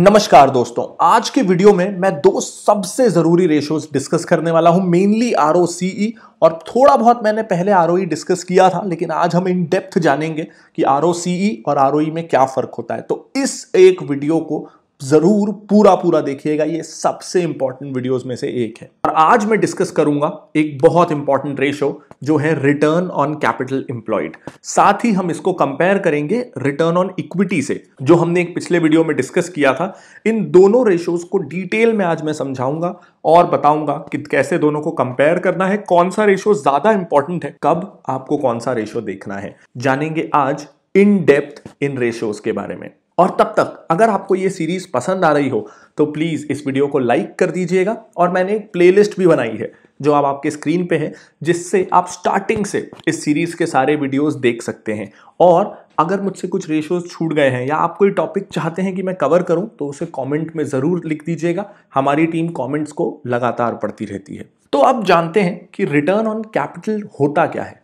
नमस्कार दोस्तों आज के वीडियो में मैं दो सबसे जरूरी रेशोज डिस्कस करने वाला हूं मेनली आर e, और थोड़ा बहुत मैंने पहले आर e डिस्कस किया था लेकिन आज हम इन डेप्थ जानेंगे कि आर e और आर में क्या फर्क होता है तो इस एक वीडियो को ज़रूर पूरा पूरा देखिएगा ये सबसे इंपॉर्टेंट वीडियोस में से एक है और आज मैं डिस्कस करूंगा एक बहुत इंपॉर्टेंट रेशो जो है रिटर्न ऑन कैपिटल एम्प्लॉयड साथ ही हम इसको कंपेयर करेंगे रिटर्न ऑन इक्विटी से जो हमने एक पिछले वीडियो में डिस्कस किया था इन दोनों रेशोज को डिटेल में आज मैं समझाऊंगा और बताऊंगा कि कैसे दोनों को कंपेयर करना है कौन सा रेशो ज़्यादा इंपॉर्टेंट है कब आपको कौन सा रेशो देखना है जानेंगे आज इन डेप्थ इन रेशोज के बारे में और तब तक अगर आपको ये सीरीज़ पसंद आ रही हो तो प्लीज़ इस वीडियो को लाइक कर दीजिएगा और मैंने एक प्लेलिस्ट भी बनाई है जो आप आपके स्क्रीन पे है जिससे आप स्टार्टिंग से इस सीरीज़ के सारे वीडियोस देख सकते हैं और अगर मुझसे कुछ रेशोज छूट गए हैं या आप कोई टॉपिक चाहते हैं कि मैं कवर करूं तो उसे कमेंट में ज़रूर लिख दीजिएगा हमारी टीम कमेंट्स को लगातार पढ़ती रहती है तो अब जानते हैं कि रिटर्न ऑन कैपिटल होता क्या है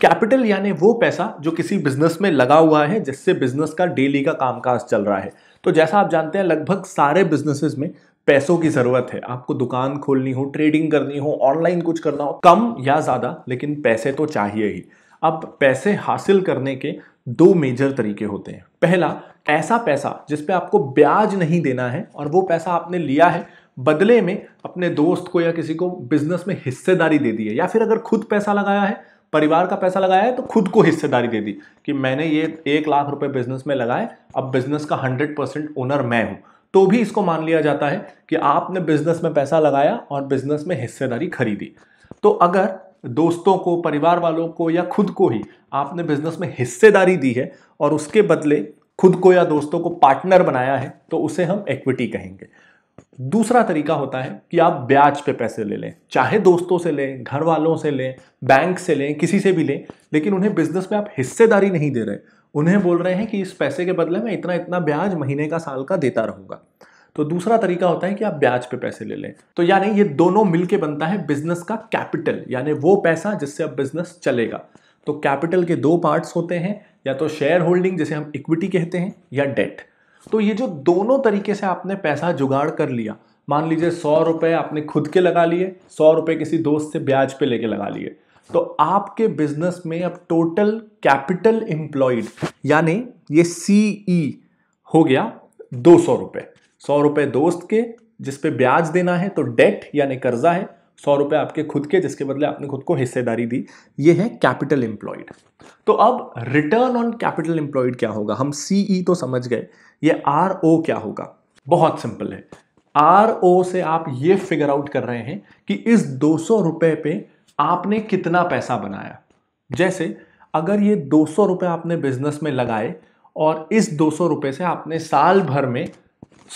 कैपिटल यानी वो पैसा जो किसी बिजनेस में लगा हुआ है जिससे बिजनेस का डेली का कामकाज चल रहा है तो जैसा आप जानते हैं लगभग सारे बिजनेसेस में पैसों की ज़रूरत है आपको दुकान खोलनी हो ट्रेडिंग करनी हो ऑनलाइन कुछ करना हो कम या ज़्यादा लेकिन पैसे तो चाहिए ही अब पैसे हासिल करने के दो मेजर तरीके होते हैं पहला ऐसा पैसा जिस पे आपको ब्याज नहीं देना है और वो पैसा आपने लिया है बदले में अपने दोस्त को या किसी को बिजनेस में हिस्सेदारी दे दी है या फिर अगर खुद पैसा लगाया है परिवार का पैसा लगाया है तो खुद को हिस्सेदारी दे दी कि मैंने ये एक लाख रुपए बिजनेस में लगाए अब बिजनेस का हंड्रेड परसेंट ओनर मैं हूँ तो भी इसको मान लिया जाता है कि आपने बिजनेस में पैसा लगाया और बिजनेस में हिस्सेदारी खरीदी तो अगर दोस्तों को परिवार वालों को या खुद को ही आपने बिजनेस में हिस्सेदारी दी है और उसके बदले खुद को या दोस्तों को पार्टनर बनाया है तो उसे हम इक्विटी कहेंगे दूसरा तरीका होता है कि आप ब्याज पे पैसे ले लें चाहे दोस्तों से लें घर वालों से लें बैंक से लें किसी से भी लें लेकिन उन्हें बिजनेस में आप हिस्सेदारी नहीं दे रहे उन्हें बोल रहे हैं कि इस पैसे के बदले में इतना इतना ब्याज महीने का साल का देता रहूंगा तो दूसरा तरीका होता है कि आप ब्याज पे पैसे ले लें तो यानी ये दोनों मिलके बनता है बिजनेस का कैपिटल यानी वो पैसा जिससे अब बिजनेस चलेगा तो कैपिटल के दो पार्ट्स होते हैं या तो शेयर होल्डिंग जिसे हम इक्विटी कहते हैं या डेट तो ये जो दोनों तरीके से आपने पैसा जुगाड़ कर लिया मान लीजिए सौ रुपये आपने खुद के लगा लिए सौ रुपये किसी दोस्त से ब्याज पे लेके लगा लिए तो आपके बिजनेस में अब टोटल कैपिटल एम्प्लॉयड यानी ये सी ई e हो गया दो सौ रुपये सौ रुपये दोस्त के जिसपे ब्याज देना है तो डेट यानी कर्जा है सौ रुपये आपके खुद के जिसके बदले आपने खुद को हिस्सेदारी दी ये है कैपिटल एम्प्लॉयड तो अब रिटर्न ऑन कैपिटल एम्प्लॉयड क्या होगा हम सीई e तो समझ गए ये आर ओ क्या होगा बहुत सिंपल है आर ओ से आप ये फिगर आउट कर रहे हैं कि इस दो सौ रुपये पे आपने कितना पैसा बनाया जैसे अगर ये दो सौ रुपये आपने बिजनेस में लगाए और इस दो सौ रुपये से आपने साल भर में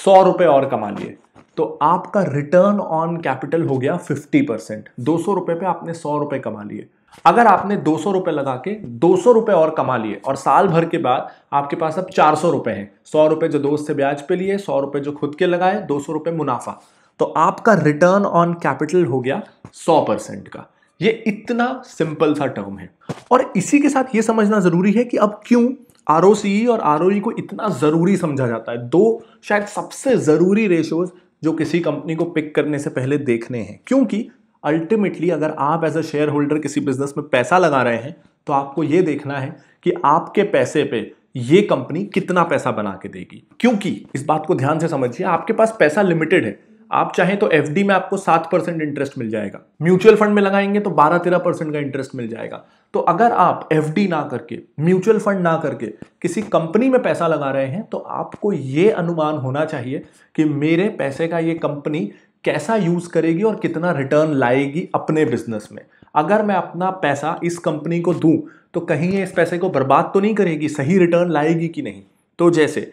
सौ रुपये और कमा लिए तो आपका रिटर्न ऑन कैपिटल हो गया 50 परसेंट दो सौ रुपए पे आपने सौ रुपए कमा लिए अगर आपने दो सौ रुपए लगा के दो सौ रुपए और कमा लिए और साल भर के बाद आपके पास अब चार सौ रुपए हैं सौ रुपए जो दोस्त से ब्याज पे लिए सौ रुपए जो खुद के लगाए दो सौ रुपए मुनाफा तो आपका रिटर्न ऑन कैपिटल हो गया सौ परसेंट का ये इतना सिंपल सा टर्म है और इसी के साथ ये समझना ज़रूरी है कि अब क्यों आर e और आर e को इतना ज़रूरी समझा जाता है दो शायद सबसे ज़रूरी रेशोज़ जो किसी कंपनी को पिक करने से पहले देखने हैं क्योंकि अल्टीमेटली अगर आप एज अ शेयर होल्डर किसी बिजनेस में पैसा लगा रहे हैं तो आपको ये देखना है कि आपके पैसे पे ये कंपनी कितना पैसा बना के देगी क्योंकि इस बात को ध्यान से समझिए आपके पास पैसा लिमिटेड है आप चाहें तो एफ में आपको सात परसेंट इंटरेस्ट मिल जाएगा म्यूचुअल फंड में लगाएंगे तो बारह तेरह परसेंट का इंटरेस्ट मिल जाएगा तो अगर आप एफ ना करके म्यूचुअल फंड ना करके किसी कंपनी में पैसा लगा रहे हैं तो आपको ये अनुमान होना चाहिए कि मेरे पैसे का ये कंपनी कैसा यूज़ करेगी और कितना रिटर्न लाएगी अपने बिजनेस में अगर मैं अपना पैसा इस कंपनी को दूं तो कहीं ये इस पैसे को बर्बाद तो नहीं करेगी सही रिटर्न लाएगी कि नहीं तो जैसे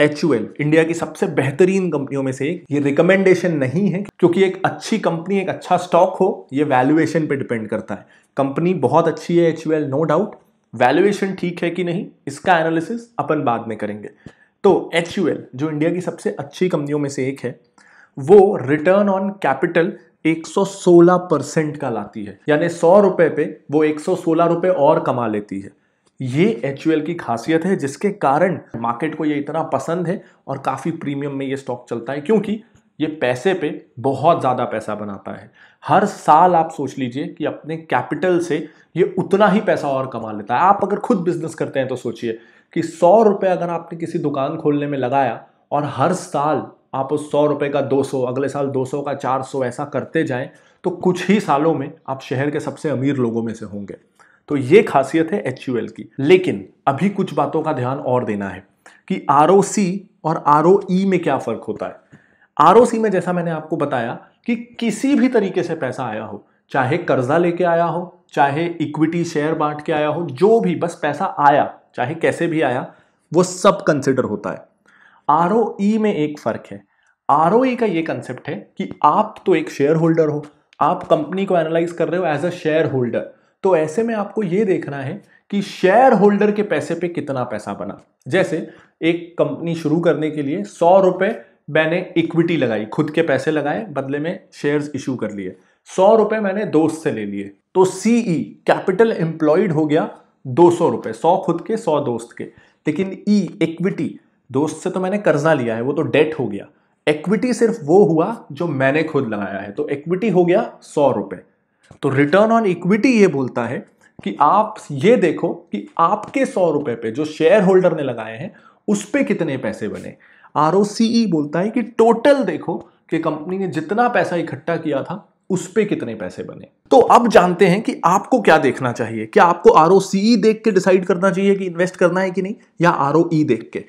एच इंडिया की सबसे बेहतरीन कंपनियों में से एक ये रिकमेंडेशन नहीं है क्योंकि एक अच्छी कंपनी एक अच्छा स्टॉक हो ये वैल्यूएशन पे डिपेंड करता है कंपनी बहुत अच्छी है एच नो डाउट वैल्यूएशन ठीक है कि नहीं इसका एनालिसिस अपन बाद में करेंगे तो एच जो इंडिया की सबसे अच्छी कंपनियों में से एक है वो रिटर्न ऑन कैपिटल 116 परसेंट का लाती है यानी सौ रुपए पे वो 116 रुपए और कमा लेती है ये एच की खासियत है जिसके कारण मार्केट को ये इतना पसंद है और काफ़ी प्रीमियम में ये स्टॉक चलता है क्योंकि ये पैसे पे बहुत ज़्यादा पैसा बनाता है हर साल आप सोच लीजिए कि अपने कैपिटल से ये उतना ही पैसा और कमा लेता है आप अगर खुद बिजनेस करते हैं तो सोचिए कि सौ रुपये अगर आपने किसी दुकान खोलने में लगाया और हर साल आप उस सौ रुपये का दो सौ अगले साल दो सौ का चार सौ ऐसा करते जाएं तो कुछ ही सालों में आप शहर के सबसे अमीर लोगों में से होंगे तो ये खासियत है एच की लेकिन अभी कुछ बातों का ध्यान और देना है कि आर और आर e में क्या फ़र्क होता है आर में जैसा मैंने आपको बताया कि किसी भी तरीके से पैसा आया हो चाहे कर्जा लेके आया हो चाहे इक्विटी शेयर बांट के आया हो जो भी बस पैसा आया चाहे कैसे भी आया वो सब कंसिडर होता है आर में एक फ़र्क है आर का ये कंसेप्ट है कि आप तो एक शेयर होल्डर हो आप कंपनी को एनालाइज कर रहे हो एज अ शेयर होल्डर तो ऐसे में आपको ये देखना है कि शेयर होल्डर के पैसे पे कितना पैसा बना जैसे एक कंपनी शुरू करने के लिए सौ रुपये मैंने इक्विटी लगाई खुद के पैसे लगाए बदले में शेयर्स इशू कर लिए सौ रुपए मैंने दोस्त से ले लिए तो सीई कैपिटल एम्प्लॉयड हो गया दो सौ रुपए सौ खुद के सौ दोस्त के लेकिन ई e, इक्विटी दोस्त से तो मैंने कर्जा लिया है वो तो डेट हो गया इक्विटी सिर्फ वो हुआ जो मैंने खुद लगाया है तो इक्विटी हो गया सौ रुपए तो रिटर्न ऑन इक्विटी ये बोलता है कि आप ये देखो कि आपके सौ रुपए पे जो शेयर होल्डर ने लगाए हैं उस पर कितने पैसे बने आर बोलता है कि टोटल देखो कि कंपनी ने जितना पैसा इकट्ठा किया था उस पर कितने पैसे बने तो अब जानते हैं कि आपको क्या देखना चाहिए क्या आपको आर देख के डिसाइड करना चाहिए कि इन्वेस्ट करना है कि नहीं या आर देख के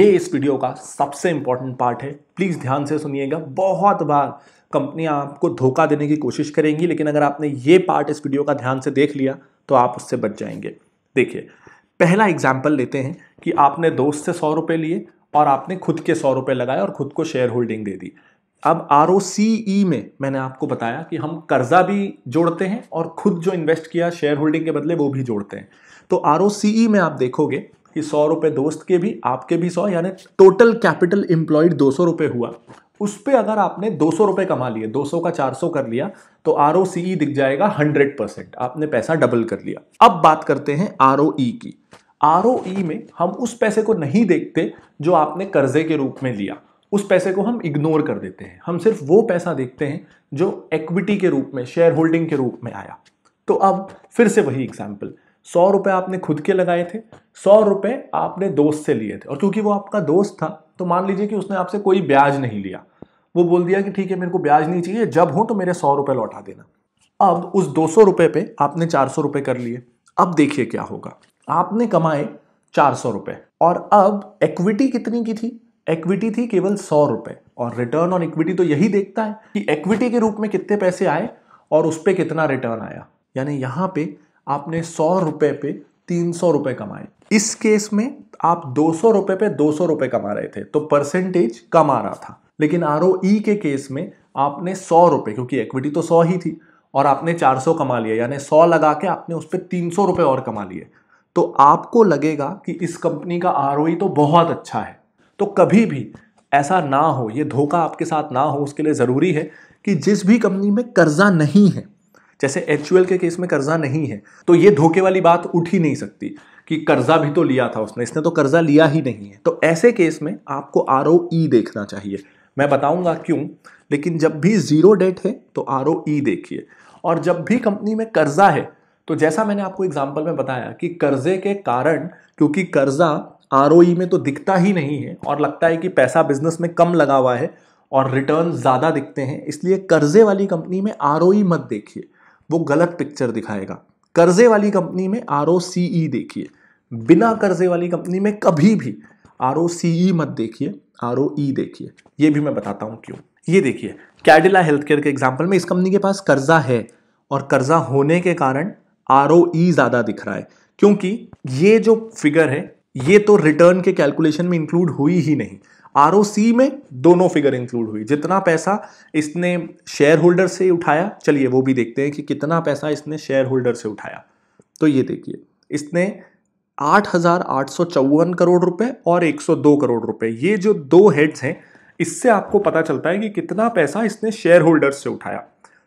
ये इस वीडियो का सबसे इंपॉर्टेंट पार्ट है प्लीज़ ध्यान से सुनिएगा बहुत बार कंपनियां आपको धोखा देने की कोशिश करेंगी लेकिन अगर आपने ये पार्ट इस वीडियो का ध्यान से देख लिया तो आप उससे बच जाएंगे देखिए पहला एग्जाम्पल लेते हैं कि आपने दोस्त से सौ रुपये लिए और आपने खुद के सौ रुपये लगाए और खुद को शेयर होल्डिंग दे दी अब आर e में मैंने आपको बताया कि हम कर्जा भी जोड़ते हैं और खुद जो इन्वेस्ट किया शेयर होल्डिंग के बदले वो भी जोड़ते हैं तो आर e में आप देखोगे कि सौ रुपये दोस्त के भी आपके भी सौ यानी टोटल कैपिटल एम्प्लॉयड दो सौ रुपये हुआ उस पर अगर आपने दो सौ रुपये कमा लिए दो सौ का चार सौ कर लिया तो आर e दिख जाएगा हंड्रेड परसेंट आपने पैसा डबल कर लिया अब बात करते हैं आर की आर में हम उस पैसे को नहीं देखते जो आपने कर्जे के रूप में लिया उस पैसे को हम इग्नोर कर देते हैं हम सिर्फ वो पैसा देखते हैं जो एक्विटी के रूप में शेयर होल्डिंग के रूप में आया तो अब फिर से वही एग्जाम्पल सौ रुपये आपने खुद के लगाए थे सौ रुपये आपने दोस्त से लिए थे और क्योंकि वो आपका दोस्त था तो मान लीजिए कि उसने आपसे कोई ब्याज नहीं लिया वो बोल दिया कि ठीक है मेरे को ब्याज नहीं चाहिए जब हो तो मेरे सौ रुपये लौटा देना अब उस दो सौ रुपये पे आपने चार सौ रुपये कर लिए अब देखिए क्या होगा आपने कमाए चार सौ रुपए और अब इक्विटी कितनी की थी इक्विटी थी केवल सौ रुपए और रिटर्न ऑन इक्विटी तो यही देखता है कि इक्विटी के रूप में कितने पैसे आए और उस पर कितना रिटर्न आया यानी यहां पे आपने सौ रुपए पे तीन सौ रुपए कमाए इस केस में आप दो सौ रुपए पे दो सौ रुपए कमा रहे थे तो परसेंटेज कम आ रहा था लेकिन आर ई e के केस में आपने सौ रुपए क्योंकि इक्विटी तो सौ ही थी और आपने चार सौ कमा लिया यानी सौ लगा के आपने उस पर तीन सौ रुपए और कमा लिए तो आपको लगेगा कि इस कंपनी का आर तो बहुत अच्छा है तो कभी भी ऐसा ना हो ये धोखा आपके साथ ना हो उसके लिए ज़रूरी है कि जिस भी कंपनी में कर्जा नहीं है जैसे एच के केस में कर्जा नहीं है तो ये धोखे वाली बात उठ ही नहीं सकती कि कर्जा भी तो लिया था उसने इसने तो कर्जा लिया ही नहीं है तो ऐसे केस में आपको आर देखना चाहिए मैं बताऊंगा क्यों लेकिन जब भी ज़ीरो डेट है तो आर देखिए और जब भी कंपनी में कर्जा है तो जैसा मैंने आपको एग्जाम्पल में बताया कि कर्जे के कारण क्योंकि कर्जा आर में तो दिखता ही नहीं है और लगता है कि पैसा बिजनेस में कम लगा हुआ है और रिटर्न ज़्यादा दिखते हैं इसलिए कर्जे वाली कंपनी में आर मत देखिए वो गलत पिक्चर दिखाएगा कर्जे वाली कंपनी में आर e देखिए बिना कर्जे वाली कंपनी में कभी भी आर e मत देखिए आर e देखिए ये भी मैं बताता हूँ क्यों ये देखिए कैडिला हेल्थ केयर के एग्जाम्पल में इस कंपनी के पास कर्जा है और कर्जा होने के कारण आर e ज़्यादा दिख रहा है क्योंकि ये जो फिगर है ये तो रिटर्न के कैलकुलेशन में इंक्लूड हुई ही नहीं आर में दोनों फिगर इंक्लूड हुई जितना पैसा इसने शेयर होल्डर से उठाया चलिए वो भी देखते हैं कि कितना पैसा इसने शेयर होल्डर से उठाया तो ये देखिए इसने आठ करोड़ रुपए और 102 करोड़ रुपए ये जो दो हेड्स हैं इससे आपको पता चलता है कि कितना पैसा इसने शेयर होल्डर्स से उठाया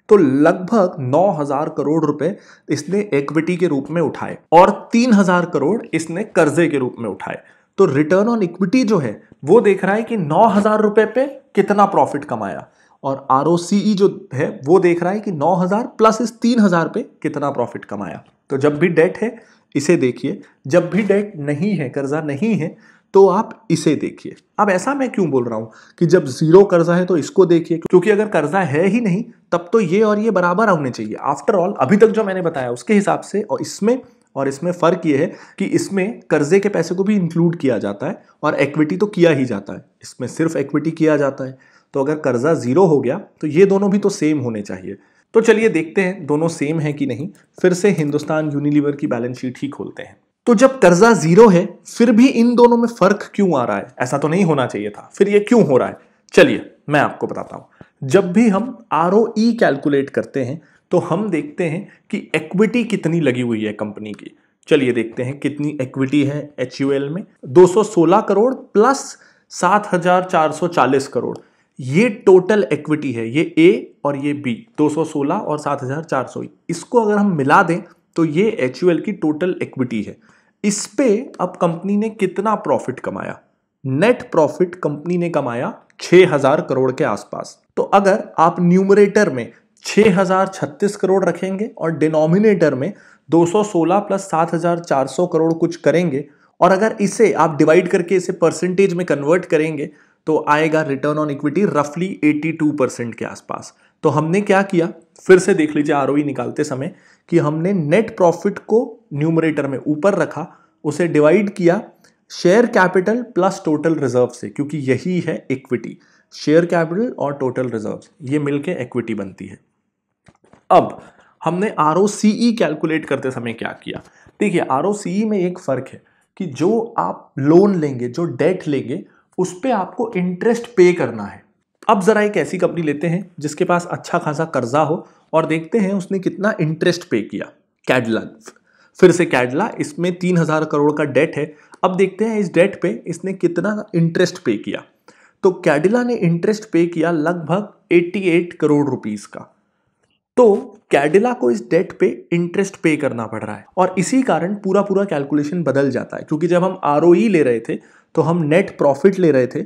तो लगभग 9000 करोड़ रुपए इसने इक्विटी के रूप में उठाए और 3000 करोड़ इसने कर्जे के रूप में उठाए तो रिटर्न ऑन इक्विटी जो है वो देख रहा है कि नौ हजार रुपए पे कितना प्रॉफिट कमाया और आर e जो है वो देख रहा है कि हजार प्लस इस हजार पे कितना प्रॉफिट कमाया तो जब भी डेट है इसे देखिए जब भी डेट नहीं है कर्जा नहीं है तो आप इसे देखिए अब ऐसा मैं क्यों बोल रहा हूं कि जब जीरो कर्जा है तो इसको देखिए क्योंकि अगर कर्जा है ही नहीं तब तो ये और ये बराबर होने चाहिए आफ्टर ऑल अभी तक जो मैंने बताया उसके हिसाब से और इसमें और इसमें फ़र्क ये है कि इसमें कर्जे के पैसे को भी इंक्लूड किया जाता है और एक्विटी तो किया ही जाता है इसमें सिर्फ एक्विटी किया जाता है तो अगर कर्जा ज़ीरो हो गया तो ये दोनों भी तो सेम होने चाहिए तो चलिए देखते हैं दोनों सेम है कि नहीं फिर से हिंदुस्तान यूनिलीवर की बैलेंस शीट ही खोलते हैं तो जब कर्जा जीरो है फिर भी इन दोनों में फर्क क्यों आ रहा है ऐसा तो नहीं होना चाहिए था फिर ये क्यों हो रहा है चलिए मैं आपको बताता हूं जब भी हम आर कैलकुलेट e करते हैं तो हम देखते हैं कि एक्विटी कितनी लगी हुई है कंपनी की चलिए देखते हैं कितनी एक्विटी है एच में 216 करोड़ प्लस 7,440 करोड़ ये टोटल एक्विटी है ये ए और ये बी 216 और 7,400 इसको अगर हम मिला दें तो ये एच की टोटल इक्विटी है इस पे अब कंपनी ने कितना प्रॉफिट कमाया नेट प्रॉफिट कंपनी ने कमाया 6,000 करोड़ के आसपास तो अगर आप न्यूमरेटर में 6036 करोड़ रखेंगे और डिनोमिनेटर में 216 प्लस 7400 करोड़ कुछ करेंगे और अगर इसे आप डिवाइड करके इसे परसेंटेज में कन्वर्ट करेंगे तो आएगा रिटर्न ऑन इक्विटी रफली 82 परसेंट के आसपास तो हमने क्या किया फिर से देख लीजिए आर निकालते समय कि हमने नेट प्रॉफिट को न्यूमरेटर में ऊपर रखा उसे डिवाइड किया share capital plus total reserve से क्योंकि यही है इक्विटी शेयर कैपिटल और टोटल रिजर्व ये मिलके इक्विटी बनती है अब हमने आर कैलकुलेट e करते समय क्या किया देखिए आर e में एक फ़र्क है कि जो आप लोन लेंगे जो डेट लेंगे उस पर आपको इंटरेस्ट पे करना है अब ज़रा एक ऐसी कंपनी लेते हैं जिसके पास अच्छा खासा कर्जा हो और देखते हैं उसने कितना इंटरेस्ट पे किया कैडला फिर से कैडला इसमें तीन हज़ार करोड़ का डेट है अब देखते हैं इस डेट पे इसने कितना इंटरेस्ट पे किया तो कैडिला ने इंटरेस्ट पे किया लगभग 88 करोड़ रुपीस का तो कैडिला को इस डेट पे इंटरेस्ट पे करना पड़ रहा है और इसी कारण पूरा पूरा कैलकुलेशन बदल जाता है क्योंकि जब हम आर e ले रहे थे तो हम नेट प्रॉफिट ले रहे थे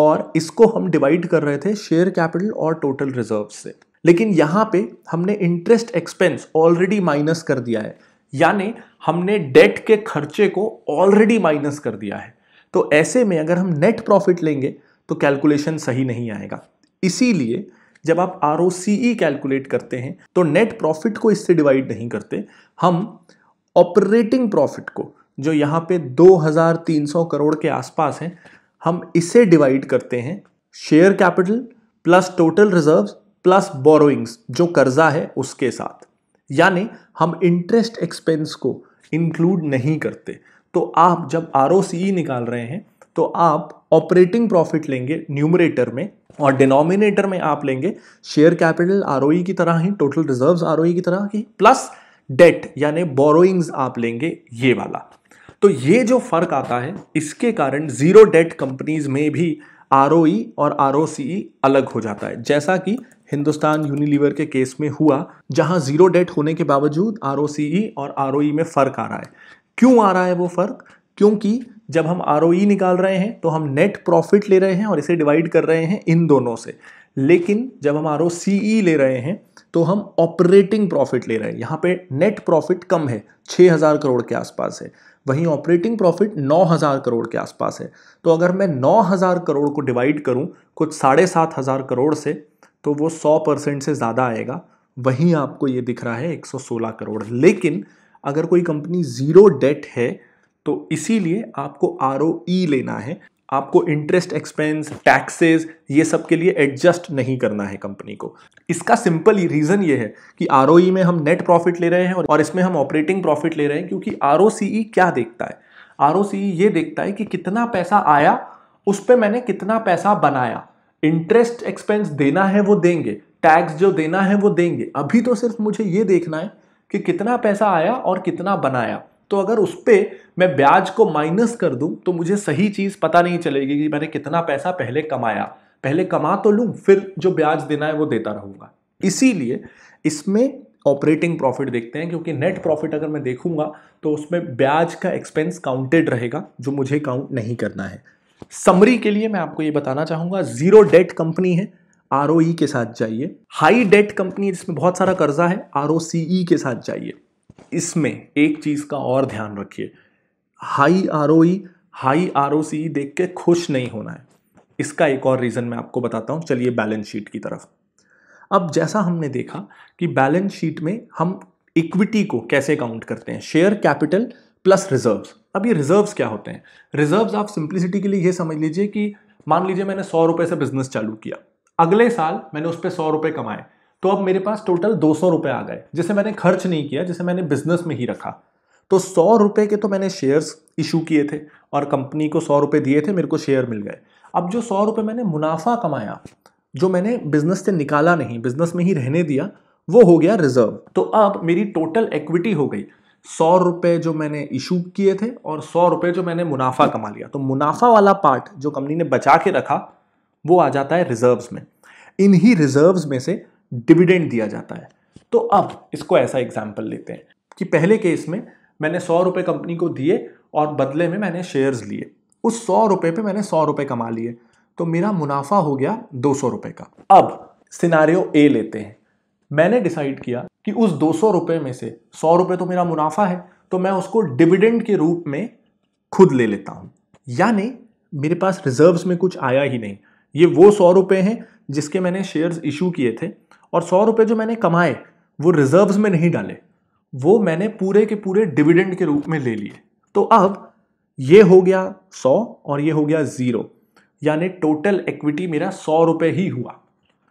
और इसको हम डिवाइड कर रहे थे शेयर कैपिटल और टोटल रिजर्व से लेकिन यहाँ पे हमने इंटरेस्ट एक्सपेंस ऑलरेडी माइनस कर दिया है यानी हमने डेट के खर्चे को ऑलरेडी माइनस कर दिया है तो ऐसे में अगर हम नेट प्रॉफिट लेंगे तो कैलकुलेशन सही नहीं आएगा इसीलिए जब आप आर कैलकुलेट e करते हैं तो नेट प्रॉफिट को इससे डिवाइड नहीं करते हम ऑपरेटिंग प्रॉफिट को जो यहाँ पे 2,300 करोड़ के आसपास है हम इसे डिवाइड करते हैं share capital plus total reserve plus borrowings जो कर्जा है उसके साथ यानी हम इंटरेस्ट एक्सपेंस को इंक्लूड नहीं करते तो आप जब आर e निकाल रहे हैं तो आप ऑपरेटिंग प्रॉफिट लेंगे न्यूमरेटर में और डिनोमिनेटर में आप लेंगे शेयर कैपिटल आर की तरह ही टोटल रिजर्व आर की तरह की प्लस डेट यानी बोरोइंग्स आप लेंगे ये वाला तो ये जो फर्क आता है इसके कारण जीरो डेट कंपनीज में भी आर e और आर e अलग हो जाता है जैसा कि हिंदुस्तान यूनिलीवर के केस में हुआ जहां जीरो डेट होने के बावजूद आर e और आर में फर्क आ रहा है क्यों आ रहा है वो फर्क क्योंकि जब हम आर e निकाल रहे हैं तो हम नेट प्रॉफिट ले रहे हैं और इसे डिवाइड कर रहे हैं इन दोनों से लेकिन जब हम आर e ले रहे हैं तो हम ऑपरेटिंग प्रॉफिट ले रहे हैं यहाँ पे नेट प्रॉफिट कम है 6000 करोड़ के आसपास है वहीं ऑपरेटिंग प्रॉफिट 9000 करोड़ के आसपास है तो अगर मैं 9000 करोड़ को डिवाइड करूँ कुछ साढ़े सात हज़ार करोड़ से तो वो 100 परसेंट से ज़्यादा आएगा वहीं आपको ये दिख रहा है 116 करोड़ लेकिन अगर कोई कंपनी ज़ीरो डेट है तो इसीलिए आपको आर e लेना है आपको इंटरेस्ट एक्सपेंस टैक्सेस ये सब के लिए एडजस्ट नहीं करना है कंपनी को इसका सिंपल रीज़न ये है कि आर e में हम नेट प्रॉफिट ले रहे हैं और इसमें हम ऑपरेटिंग प्रॉफिट ले रहे हैं क्योंकि आर e क्या देखता है आर ये देखता है कि कितना पैसा आया उस पर मैंने कितना पैसा बनाया इंटरेस्ट एक्सपेंस देना है वो देंगे टैक्स जो देना है वो देंगे अभी तो सिर्फ मुझे ये देखना है कि कितना पैसा आया और कितना बनाया तो अगर उस पर मैं ब्याज को माइनस कर दूं तो मुझे सही चीज़ पता नहीं चलेगी कि मैंने कितना पैसा पहले कमाया पहले कमा तो लूँ फिर जो ब्याज देना है वो देता रहूँगा इसीलिए इसमें ऑपरेटिंग प्रॉफिट देखते हैं क्योंकि नेट प्रॉफिट अगर मैं देखूंगा तो उसमें ब्याज का एक्सपेंस काउंटेड रहेगा जो मुझे काउंट नहीं करना है समरी के लिए मैं आपको ये बताना चाहूँगा जीरो डेट कंपनी है आर के साथ जाइए हाई डेट कंपनी जिसमें बहुत सारा कर्जा है आर के साथ जाइए इसमें एक चीज़ का और ध्यान रखिए हाई आर हाई आर देख के खुश नहीं होना है इसका एक और रीज़न मैं आपको बताता हूँ चलिए बैलेंस शीट की तरफ अब जैसा हमने देखा कि बैलेंस शीट में हम इक्विटी को कैसे काउंट करते हैं शेयर कैपिटल प्लस रिजर्व्स अब ये रिजर्व्स क्या होते हैं रिजर्व्स आप सिंप्लिसिटी के लिए ये समझ लीजिए कि मान लीजिए मैंने सौ रुपये से बिजनेस चालू किया अगले साल मैंने उस पर सौ रुपये कमाए तो अब मेरे पास टोटल दो सौ रुपये आ गए जिसे मैंने खर्च नहीं किया जिसे मैंने बिजनेस में ही रखा तो सौ रुपये के तो मैंने शेयर्स इशू किए थे और कंपनी को सौ रुपये दिए थे मेरे को शेयर मिल गए अब जो सौ रुपये मैंने मुनाफा कमाया जो मैंने बिजनेस से निकाला नहीं बिजनेस में ही रहने दिया वो हो गया रिजर्व तो अब मेरी टोटल एक्विटी हो गई सौ रुपये जो मैंने इशू किए थे और सौ रुपये जो मैंने मुनाफा कमा लिया तो मुनाफा वाला पार्ट जो कंपनी ने बचा के रखा वो आ जाता है रिजर्व्स में इन्हीं रिजर्व्स में से डिविडेंड दिया जाता है तो अब इसको ऐसा एग्जाम्पल लेते हैं कि पहले केस में मैंने सौ रुपये कंपनी को दिए और बदले में मैंने शेयर्स लिए उस सौ रुपये पर मैंने सौ रुपये कमा लिए तो मेरा मुनाफा हो गया दो सौ रुपये का अब सिनारियो ए लेते हैं मैंने डिसाइड किया कि उस दो सौ रुपये में से सौ रुपये तो मेरा मुनाफा है तो मैं उसको डिविडेंड के रूप में खुद ले लेता हूँ यानी मेरे पास रिजर्व्स में कुछ आया ही नहीं ये वो सौ रुपये हैं जिसके मैंने शेयर्स इशू किए थे और सौ रुपये जो मैंने कमाए वो रिजर्व्स में नहीं डाले वो मैंने पूरे के पूरे डिविडेंड के रूप में ले लिए तो अब ये हो गया सौ और ये हो गया ज़ीरो यानी टोटल इक्विटी मेरा सौ रुपये ही हुआ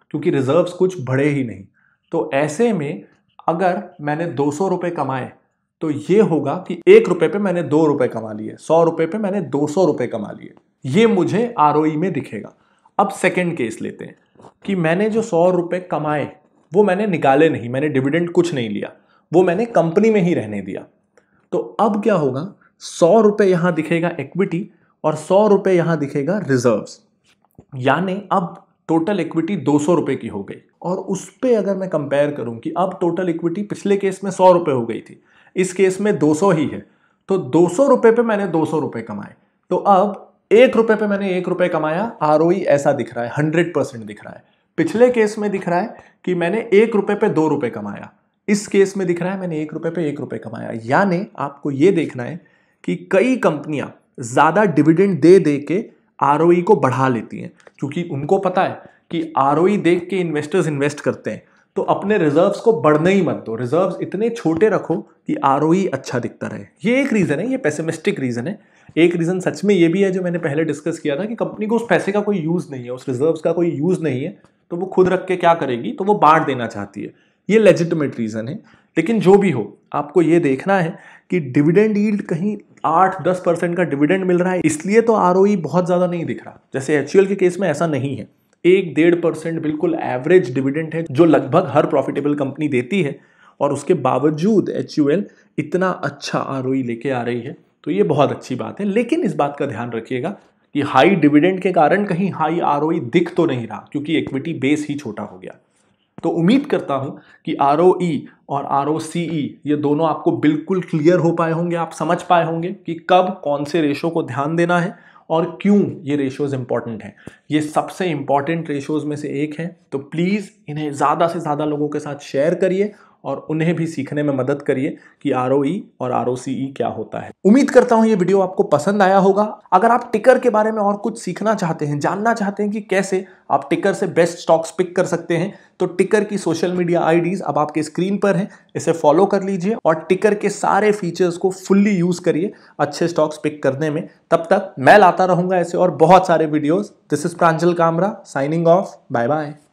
क्योंकि रिजर्व्स कुछ बढ़े ही नहीं तो ऐसे में अगर मैंने दो सौ रुपये कमाए तो ये होगा कि एक रुपये पे मैंने दो रुपये कमा लिए सौ रुपये पे मैंने दो सौ रुपये कमा लिए ये मुझे आर e में दिखेगा अब सेकेंड केस लेते हैं कि मैंने जो सौ रुपये कमाए वो मैंने निकाले नहीं मैंने डिविडेंड कुछ नहीं लिया वो मैंने कंपनी में ही रहने दिया तो अब क्या होगा सौ रुपये यहाँ दिखेगा इक्विटी और सौ रुपये यहाँ दिखेगा रिजर्व्स यानी अब टोटल इक्विटी दो सौ रुपये की हो गई और उस पर अगर मैं कंपेयर करूँ कि अब टोटल इक्विटी पिछले केस में सौ रुपये हो गई थी इस केस में दो सौ ही है तो दो सौ रुपये पर मैंने दो सौ रुपये कमाए तो अब एक रुपए पे मैंने एक रुपए कमाया आर e ऐसा दिख रहा है हंड्रेड परसेंट दिख रहा है पिछले केस में दिख रहा है कि मैंने एक रुपए पे दो रुपए कमाया इस केस में दिख रहा है मैंने एक रुपए पे एक रुपए कमाया यानी आपको ये देखना है कि कई कंपनियां ज़्यादा डिविडेंड दे दे के आर e को बढ़ा लेती हैं क्योंकि उनको पता है कि आर e देख के इन्वेस्टर्स इन्वेस्ट करते हैं तो अपने रिजर्व्स को बढ़ने ही मत दो रिजर्व्स इतने छोटे रखो कि आर e अच्छा दिखता रहे ये एक रीज़न है ये पेसिमिस्टिक रीज़न है एक रीज़न सच में ये भी है जो मैंने पहले डिस्कस किया था कि कंपनी को उस पैसे का कोई यूज़ नहीं है उस रिजर्व्स का कोई यूज़ नहीं है तो वो खुद रख के क्या करेगी तो वो बांट देना चाहती है ये लेजिटमेट रीज़न है लेकिन जो भी हो आपको ये देखना है कि डिविडेंड ईल्ड कहीं आठ दस परसेंट का डिविडेंड मिल रहा है इसलिए तो आर e बहुत ज़्यादा नहीं दिख रहा जैसे एच के केस में ऐसा नहीं है एक डेढ़ परसेंट बिल्कुल एवरेज डिविडेंड है जो लगभग हर प्रॉफिटेबल कंपनी देती है और उसके बावजूद एच इतना अच्छा आर लेके आ रही है तो ये बहुत अच्छी बात है लेकिन इस बात का ध्यान रखिएगा कि हाई डिविडेंड के कारण कहीं हाई आर दिख तो नहीं रहा क्योंकि इक्विटी बेस ही छोटा हो गया तो उम्मीद करता हूँ कि आर और आर ये दोनों आपको बिल्कुल क्लियर हो पाए होंगे आप समझ पाए होंगे कि कब कौन से रेशो को ध्यान देना है और क्यों ये रेशियोज़ इंपॉर्टेंट हैं ये सबसे इंपॉर्टेंट रेशियोज़ में से एक है तो प्लीज़ इन्हें ज़्यादा से ज़्यादा लोगों के साथ शेयर करिए और उन्हें भी सीखने में मदद करिए कि आर e और आर e क्या होता है उम्मीद करता हूँ ये वीडियो आपको पसंद आया होगा अगर आप टिकर के बारे में और कुछ सीखना चाहते हैं जानना चाहते हैं कि कैसे आप टिकर से बेस्ट स्टॉक्स पिक कर सकते हैं तो टिकर की सोशल मीडिया आईडीज अब आपके स्क्रीन पर हैं इसे फॉलो कर लीजिए और टिकर के सारे फीचर्स को फुल्ली यूज़ करिए अच्छे स्टॉक्स पिक करने में तब तक मैं लाता रहूँगा ऐसे और बहुत सारे videos this is Pranjal Kamra signing off bye bye